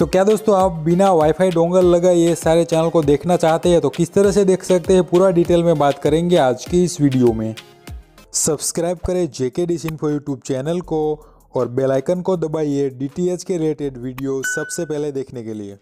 तो क्या दोस्तों आप बिना वाईफाई डोंगल लगा ये सारे चैनल को देखना चाहते हैं तो किस तरह से देख सकते हैं पूरा डिटेल में बात करेंगे आज की इस वीडियो में सब्सक्राइब करें JK D Singh YouTube channel को और बेलाइकन को दबाइए डी के रिलेटेड वीडियो सबसे पहले देखने के लिए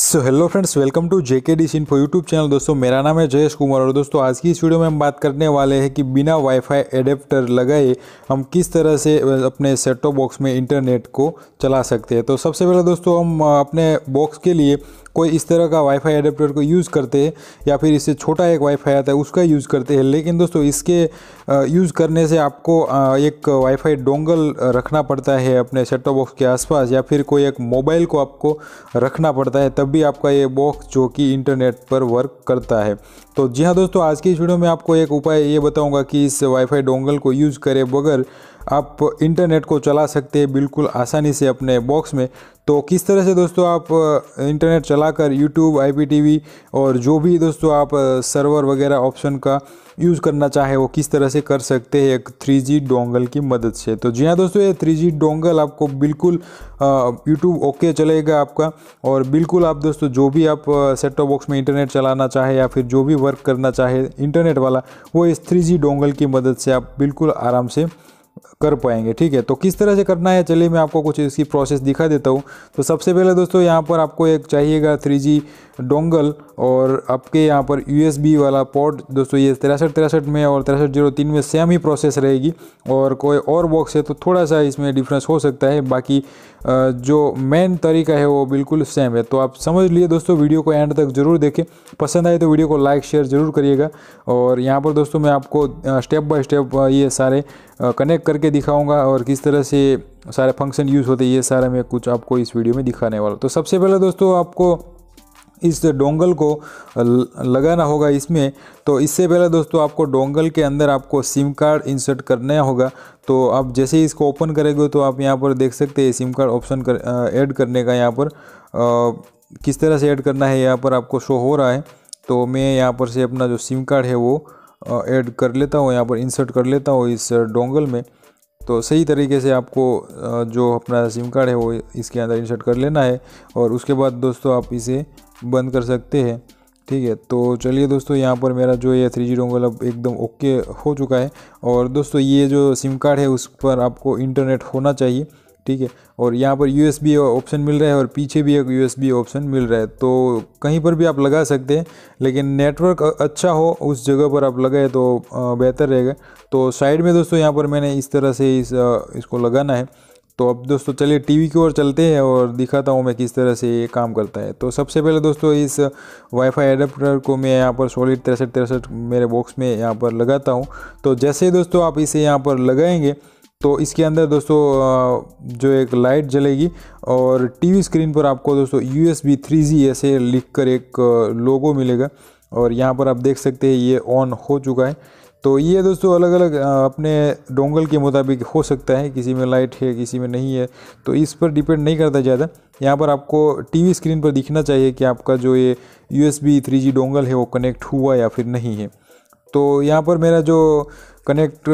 so hello friends welcome to JK D सिंफो यूट्यूब चैनल दोस्तों मेरा नाम है जयेश कुमार और दोस्तों आज की इस वीडियो में हम बात करने वाले हैं कि बिना वाईफाई एडेप्टर लगाए हम किस तरह से अपने सेट टॉप बॉक्स में इंटरनेट को चला सकते हैं तो सबसे पहले दोस्तों हम अपने बॉक्स के लिए कोई इस तरह का वाईफाई अडेप्टर को यूज़ करते हैं या फिर इससे छोटा एक वाईफाई आता है उसका यूज़ करते हैं लेकिन दोस्तों इसके यूज़ करने से आपको एक वाईफाई डोंगल रखना पड़ता है अपने सेट टॉप बॉक्स के आसपास या फिर कोई एक मोबाइल को आपको रखना पड़ता है तब भी आपका ये बॉक्स जो कि इंटरनेट पर वर्क करता है तो जी हाँ दोस्तों आज की इस वीडियो में आपको एक उपाय ये बताऊँगा कि इस वाईफाई डोंगल को यूज़ करे बगैर आप इंटरनेट को चला सकते हैं बिल्कुल आसानी से अपने बॉक्स में तो किस तरह से दोस्तों आप इंटरनेट चलाकर यूट्यूब आईपीटीवी और जो भी दोस्तों आप सर्वर वगैरह ऑप्शन का यूज़ करना चाहे वो किस तरह से कर सकते हैं एक थ्री जी डोंगल की मदद से तो जी हाँ दोस्तों ये थ्री जी डोंगल आपको बिल्कुल यूट्यूब ओके चलेगा आपका और बिल्कुल आप दोस्तों जो भी आप सेट टॉप बॉक्स में इंटरनेट चलाना चाहे या फिर जो भी वर्क करना चाहे इंटरनेट वाला वो इस थ्री जी डोंगल की मदद से आप बिल्कुल आराम से कर पाएंगे ठीक है तो किस तरह से करना है चलिए मैं आपको कुछ इसकी प्रोसेस दिखा देता हूँ तो सबसे पहले दोस्तों यहाँ पर आपको एक चाहिएगा थ्री जी डोंगल और आपके यहाँ पर बी वाला पोर्ट दोस्तों ये तिरसठ तिरसठ में और तिरसठ जीरो तीन में सेम ही प्रोसेस रहेगी और कोई और बॉक्स है तो थोड़ा सा इसमें डिफरेंस हो सकता है बाकी जो मेन तरीका है वो बिल्कुल सेम है तो आप समझ लिए दोस्तों वीडियो को एंड तक जरूर देखें पसंद आए तो वीडियो को लाइक शेयर ज़रूर करिएगा और यहाँ पर दोस्तों मैं आपको स्टेप बाय स्टेप ये सारे कनेक्ट करके दिखाऊंगा और किस तरह से सारे फंक्शन यूज़ होते हैं ये सारे मैं कुछ आपको इस वीडियो में दिखाने वाला तो सबसे पहले दोस्तों आपको इस डोंगल को लगाना होगा इसमें तो इससे पहले दोस्तों आपको डोंगल के अंदर आपको सिम कार्ड इंसर्ट करना होगा तो आप जैसे ही इसको ओपन करेंगे तो आप यहाँ पर देख सकते हैं सिम कार्ड ऑप्शन कर ऐड करने का यहाँ पर आ, किस तरह से ऐड करना है यहाँ पर आपको शो हो रहा है तो मैं यहाँ पर से अपना जो सिम कार्ड है वो ऐड कर लेता हूँ यहाँ पर इंसर्ट कर लेता हूँ इस डोंगल में तो सही तरीके से आपको जो अपना सिम कार्ड है वो इसके अंदर इंसर्ट कर लेना है और उसके बाद दोस्तों आप इसे बंद कर सकते हैं ठीक है तो चलिए दोस्तों यहाँ पर मेरा जो ये थ्री जी डोंगल अब एकदम ओके हो चुका है और दोस्तों ये जो सिम कार्ड है उस पर आपको इंटरनेट होना चाहिए ठीक है और यहाँ पर यू ऑप्शन मिल रहा है और पीछे भी एक यू ऑप्शन मिल रहा है तो कहीं पर भी आप लगा सकते हैं लेकिन नेटवर्क अच्छा हो उस जगह पर आप लगाए तो बेहतर रहेगा तो साइड में दोस्तों यहाँ पर मैंने इस तरह से इस इसको लगाना है तो अब दोस्तों चलिए टीवी की ओर चलते हैं और दिखाता हूँ मैं किस तरह से ये काम करता है तो सबसे पहले दोस्तों इस वाईफाई एडाप्टर को मैं यहाँ पर सॉलिड तिरसठ तिरसठ मेरे बॉक्स में यहाँ पर लगाता हूँ तो जैसे दोस्तों आप इसे यहाँ पर लगाएंगे तो इसके अंदर दोस्तों जो एक लाइट जलेगी और टीवी स्क्रीन पर आपको दोस्तों यू एस ऐसे लिख कर एक लोगो मिलेगा और यहाँ पर आप देख सकते हैं ये ऑन हो चुका है तो ये दोस्तों अलग अलग अपने डोंगल के मुताबिक हो सकता है किसी में लाइट है किसी में नहीं है तो इस पर डिपेंड नहीं करता ज़्यादा यहाँ पर आपको टीवी स्क्रीन पर दिखना चाहिए कि आपका जो ये U S B three G dongle है वो कनेक्ट हुआ या फिर नहीं है तो यहाँ पर मेरा जो कनेक्ट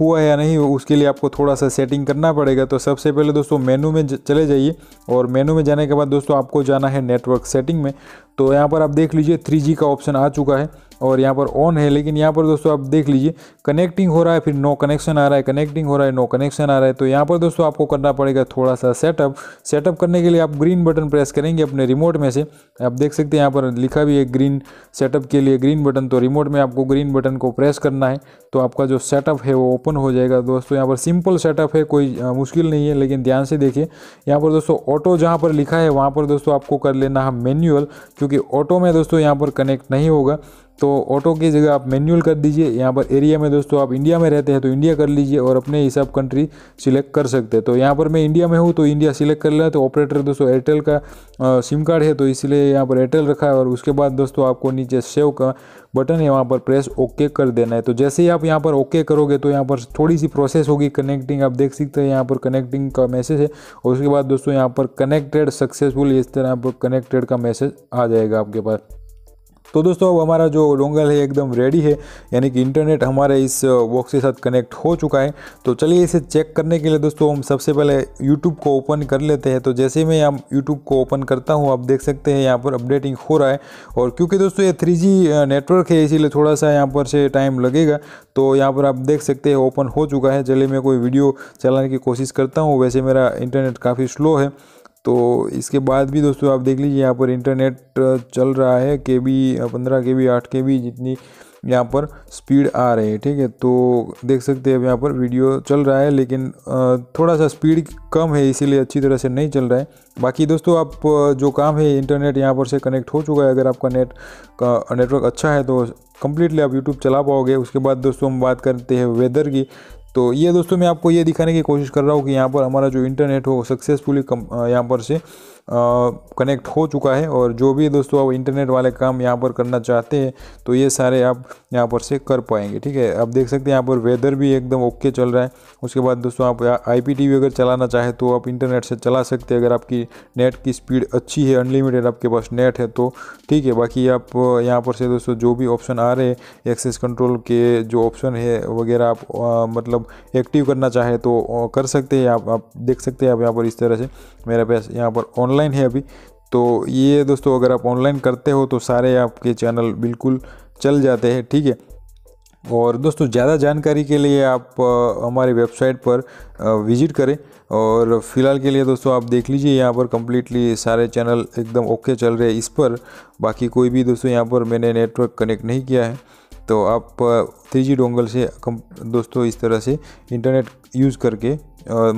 हुआ या नहीं उसके लिए आपको थोड़ा सा सेटिंग करना पड़ेगा तो सबसे पहले दोस्तों मेनू में चले जाइए और मेनू में जाने के बाद दोस्तों आपको जाना है नेटवर्क सेटिंग में तो यहाँ पर आप देख लीजिए थ्री का ऑप्शन आ चुका है और यहाँ पर ऑन है लेकिन यहाँ पर दोस्तों आप देख लीजिए कनेक्टिंग हो रहा है फिर नो कनेक्शन आ रहा है कनेक्टिंग हो रहा है नो कनेक्शन आ रहा है तो यहाँ पर दोस्तों आपको करना पड़ेगा थोड़ा सा सेटअप सेटअप करने के लिए आप ग्रीन बटन प्रेस करेंगे अपने रिमोट में से आप देख सकते हैं यहाँ पर लिखा भी है ग्रीन सेटअप के लिए ग्रीन बटन तो रिमोट में आपको ग्रीन बटन को प्रेस करना है तो आपका आपका जो सेटअप है वो ओपन हो जाएगा दोस्तों यहाँ पर सिंपल सेटअप है कोई मुश्किल नहीं है लेकिन ध्यान से देखिए यहाँ पर दोस्तों ऑटो जहाँ पर लिखा है वहाँ पर दोस्तों आपको कर लेना है मैन्यूअल क्योंकि ऑटो में दोस्तों यहाँ पर कनेक्ट नहीं होगा तो ऑटो की जगह आप मैन्यूअल कर दीजिए यहाँ पर एरिया में दोस्तों आप इंडिया में रहते हैं तो इंडिया कर लीजिए और अपने हिसाब कंट्री सिलेक्ट कर सकते हैं तो यहाँ पर मैं इंडिया में हूँ तो इंडिया सिलेक्ट कर लिया तो ऑपरेटर दोस्तों एयरटेल का सिम कार्ड है तो इसलिए यहाँ पर एयरटेल रखा है और उसके बाद दोस्तों आपको नीचे सेव का बटन है वहाँ पर प्रेस ओके कर देना है तो जैसे ही आप यहाँ पर ओके करोगे तो यहाँ पर थोड़ी सी प्रोसेस होगी कनेक्टिंग आप देख सकते हैं यहाँ पर कनेक्टिंग का मैसेज है और उसके बाद दोस्तों यहाँ पर कनेक्टेड सक्सेसफुल इस तरह पर कनेक्टेड का मैसेज आ जाएगा आपके पास तो दोस्तों अब हमारा जो डोंगल है एकदम रेडी है यानी कि इंटरनेट हमारे इस बॉक्स के साथ कनेक्ट हो चुका है तो चलिए इसे चेक करने के लिए दोस्तों हम सबसे पहले यूट्यूब को ओपन कर लेते हैं तो जैसे मैं यहाँ यूट्यूब को ओपन करता हूँ आप देख सकते हैं यहाँ पर अपडेटिंग हो रहा है और क्योंकि दोस्तों ये थ्री नेटवर्क है इसीलिए थोड़ा सा यहाँ पर से टाइम लगेगा तो यहाँ पर आप देख सकते हैं ओपन हो चुका है चलिए मैं कोई वीडियो चलाने की कोशिश करता हूँ वैसे मेरा इंटरनेट काफ़ी स्लो है तो इसके बाद भी दोस्तों आप देख लीजिए यहाँ पर इंटरनेट चल रहा है के बी पंद्रह के बी आठ के बी जितनी यहाँ पर स्पीड आ रही है ठीक है तो देख सकते हैं अब यहाँ पर वीडियो चल रहा है लेकिन थोड़ा सा स्पीड कम है इसीलिए अच्छी तरह से नहीं चल रहा है बाकी दोस्तों आप जो काम है इंटरनेट यहाँ पर से कनेक्ट हो चुका है अगर आपका नेट का नेटवर्क अच्छा है तो कम्प्लीटली आप यूट्यूब चला पाओगे उसके बाद दोस्तों हम बात करते हैं वेदर की तो ये दोस्तों मैं आपको ये दिखाने की कोशिश कर रहा हूँ कि यहाँ पर हमारा जो इंटरनेट हो सक्सेसफुली कम यहाँ पर से कनेक्ट हो चुका है और जो भी दोस्तों आप इंटरनेट वाले काम यहाँ पर करना चाहते हैं तो ये सारे आप यहाँ पर से कर पाएंगे ठीक है आप देख सकते हैं यहाँ पर वेदर भी एकदम ओके चल रहा है उसके बाद दोस्तों आप आईपीटीवी अगर चलाना चाहे तो आप इंटरनेट से चला सकते हैं अगर आपकी नेट की स्पीड अच्छी है अनलिमिटेड आपके पास नेट है तो ठीक है बाकी आप यहाँ पर से दोस्तों जो भी ऑप्शन आ रहे हैं एक्सेस कंट्रोल के जो ऑप्शन है वगैरह आप आ, मतलब लोग एक्टिव करना चाहे तो कर सकते हैं आप आप देख सकते हैं आप यहाँ पर इस तरह से मेरे पास यहाँ पर ऑनलाइन है अभी तो ये दोस्तों अगर आप ऑनलाइन करते हो तो सारे आपके चैनल बिल्कुल चल जाते हैं ठीक है और दोस्तों ज़्यादा जानकारी के लिए आप हमारी वेबसाइट पर विजिट करें और फिलहाल के लिए दोस्तों आप देख लीजिए यहाँ पर कम्प्लीटली सारे चैनल एकदम ओके चल रहे हैं इस पर बाकी कोई भी दोस्तों यहाँ पर मैंने नेटवर्क कनेक्ट नहीं किया है तो आप थ्री जी डोंगल से दोस्तों इस तरह से इंटरनेट यूज़ करके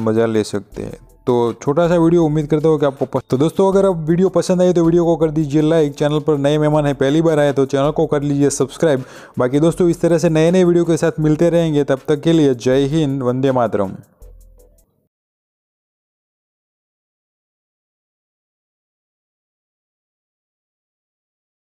मज़ा ले सकते हैं तो छोटा सा वीडियो उम्मीद करता हूँ कि आपको पसंद तो दोस्तों अगर आप वीडियो पसंद आई तो वीडियो को कर दीजिए लाइक चैनल पर नए मेहमान हैं पहली बार आए तो चैनल को कर लीजिए सब्सक्राइब बाकी दोस्तों इस तरह से नए नए वीडियो के साथ मिलते रहेंगे तब तक के लिए जय हिंद वंदे मातरम